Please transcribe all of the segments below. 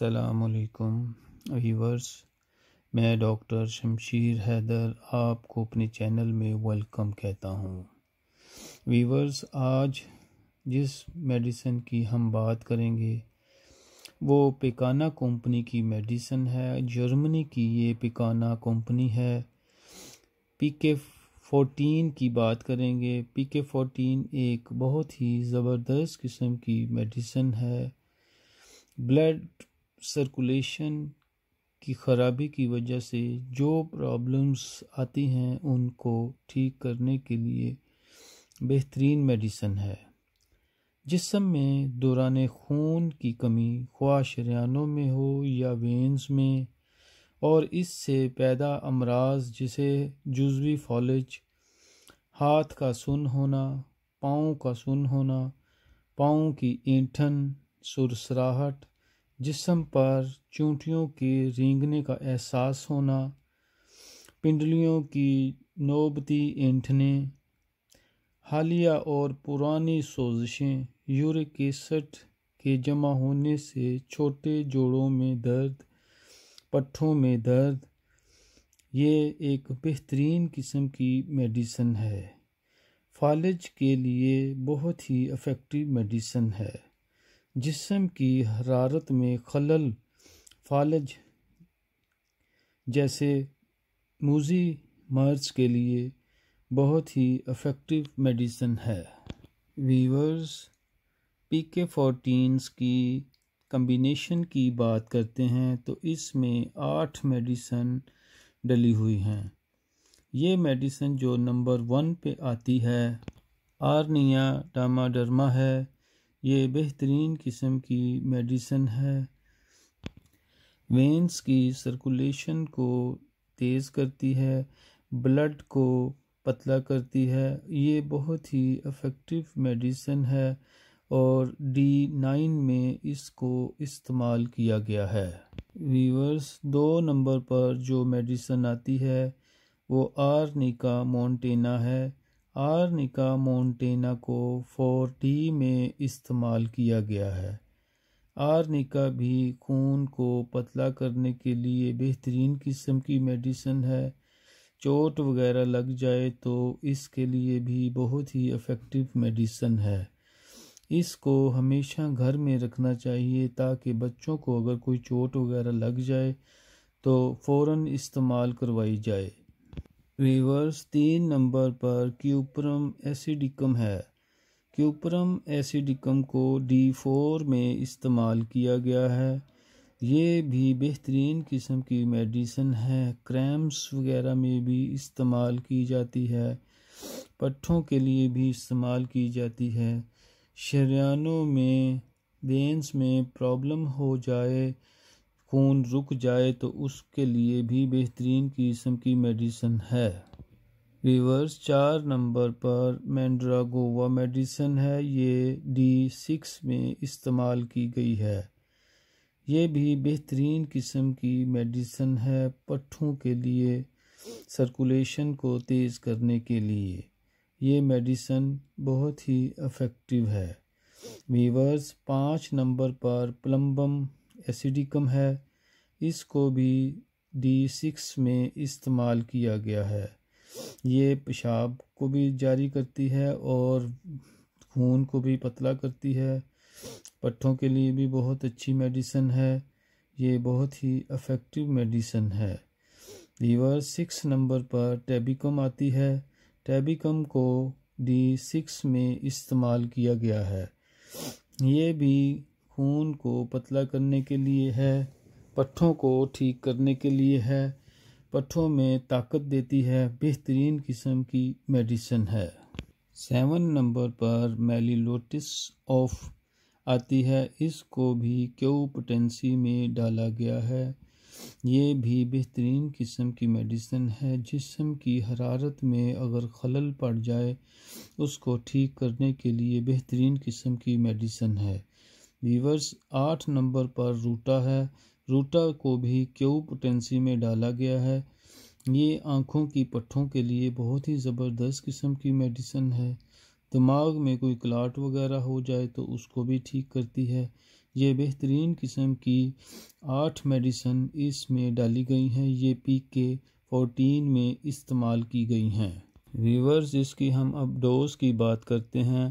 अलकुम viewers मैं doctor Shamsheer Haider आपको अपने चैनल में वेलकम कहता हूँ वीवर्स आज जिस मेडिसिन की हम बात करेंगे वो पिकाना कंपनी की मेडिसिन है जर्मनी की ये पिकाना कंपनी है पी के फोटीन की बात करेंगे पी के फोटीन एक बहुत ही ज़बरदस्त किस्म की मेडिसिन है ब्लड सर्कुलेशन की ख़राबी की वजह से जो प्रॉब्लम्स आती हैं उनको ठीक करने के लिए बेहतरीन मेडिसन है जिसम में दौरान खून की कमी ख्वा शरियानों में हो या वेंस में और इससे पैदा अमराज जिसे जुजवी फॉलेज हाथ का सुन होना पाँव का सुन होना पाँव की ऐंठन सुरसराहट जिसम पर चूंटियों के रेंगने का एहसास होना पिंडलियों की नोबती ऐंठने हालिया और पुरानी सोजिशें यूरिक एसिड के जमा होने से छोटे जोड़ों में दर्द पट्ठों में दर्द ये एक बेहतरीन किस्म की मेडिसन है फालिज के लिए बहुत ही अफेक्टिव मेडिसन है जिसम की हरारत में खलल फालज जैसे मूजी मर्ज के लिए बहुत ही अफेक्टिव मेडिसिन है वीवर्स पी के फोर्टीन्स की कम्बिनेशन की बात करते हैं तो इसमें आठ मेडिसन डली हुई हैं ये मेडिसन जो नंबर वन पे आती है आर्निया डामाडर्मा है ये बेहतरीन किस्म की मेडिसन है वेंस की सर्कुलेशन को तेज़ करती है ब्लड को पतला करती है ये बहुत ही इफ़ेक्टिव मेडिसन है और डी नाइन में इसको इस्तेमाल किया गया है वीवर्स दो नंबर पर जो मेडिसन आती है वो आर निका है आर निका मोन्टेना को फोर डी में में इस्तेमाल किया गया है आरनिका भी खून को पतला करने के लिए बेहतरीन किस्म की मेडिसिन है चोट वगैरह लग जाए तो इसके लिए भी बहुत ही इफ़ेक्टिव मेडिसिन है इसको हमेशा घर में रखना चाहिए ताकि बच्चों को अगर कोई चोट वगैरह लग जाए तो फ़ौर इस्तेमाल करवाई जाए रिवर्स तीन नंबर पर क्यूप्रम एसिडिकम है क्यूपरम एसिडिकम को डी फोर में इस्तेमाल किया गया है ये भी बेहतरीन किस्म की मेडिसन है क्रैम्स वगैरह में भी इस्तेमाल की जाती है पट्ठों के लिए भी इस्तेमाल की जाती है शरियानों में वेंस में प्रॉब्लम हो जाए खून रुक जाए तो उसके लिए भी बेहतरीन किस्म की मेडिसन है वीवर्स चार नंबर पर मैंड्रागोवा मेडिसन है ये डी सिक्स में इस्तेमाल की गई है ये भी बेहतरीन किस्म की मेडिसन है पट्ठों के लिए सर्कुलेशन को तेज़ करने के लिए ये मेडिसन बहुत ही अफेक्टिव है वीवर्स पाँच नंबर पर प्लम्बम एसिडिकम है इसको भी डी सिक्स में इस्तेमाल किया गया है ये पेशाब को भी जारी करती है और खून को भी पतला करती है पट्ठों के लिए भी बहुत अच्छी मेडिसन है ये बहुत ही अफेक्टिव मेडिसन है लीवर सिक्स नंबर पर टेबिकम आती है टैबिकम को डी सिक्स में इस्तेमाल किया गया है ये भी खून को पतला करने के लिए है पट्ठों को ठीक करने के लिए है पट्ठों में ताकत देती है बेहतरीन किस्म की मेडिसिन है सेवन नंबर पर मेलीलोटिस ऑफ आती है इसको भी क्यों पोटेंसी में डाला गया है ये भी बेहतरीन किस्म की मेडिसिन है जिसम की हरारत में अगर खलल पड़ जाए उसको ठीक करने के लिए बेहतरीन किस्म की मेडिसिन है वीवर्स आठ नंबर पर रूटा है रूटा को भी क्यू पोटेंसी में डाला गया है ये आँखों की पट्ठों के लिए बहुत ही ज़बरदस्त किस्म की मेडिसन है दिमाग में कोई क्लाट वगैरह हो जाए तो उसको भी ठीक करती है ये बेहतरीन किस्म की आठ मेडिसन इसमें डाली गई हैं ये पी के फोर्टीन में इस्तेमाल की गई हैं वीवर्स इसकी हम अब डोज की बात करते हैं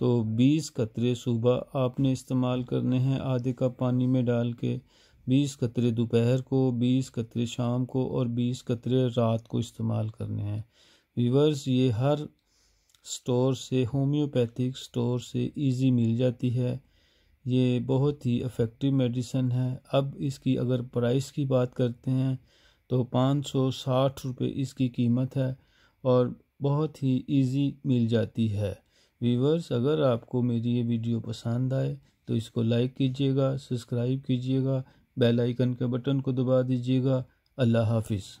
तो 20 कतरे सुबह आपने इस्तेमाल करने हैं आधे कप पानी में डाल के बीस कतरे दोपहर को बीस कतरे शाम को और बीस कतरे रात को इस्तेमाल करने हैं वीवर्स ये हर स्टोर से होम्योपैथिक स्टोर से इजी मिल जाती है ये बहुत ही इफ़ेक्टिव मेडिसन है अब इसकी अगर प्राइस की बात करते हैं तो पाँच सौ साठ रुपये इसकी कीमत है और बहुत ही इजी मिल जाती है वीवर्स अगर आपको मेरी ये वीडियो पसंद आए तो इसको लाइक कीजिएगा सब्सक्राइब कीजिएगा बेल आइकन के बटन को दबा दीजिएगा अल्लाह हाफिज़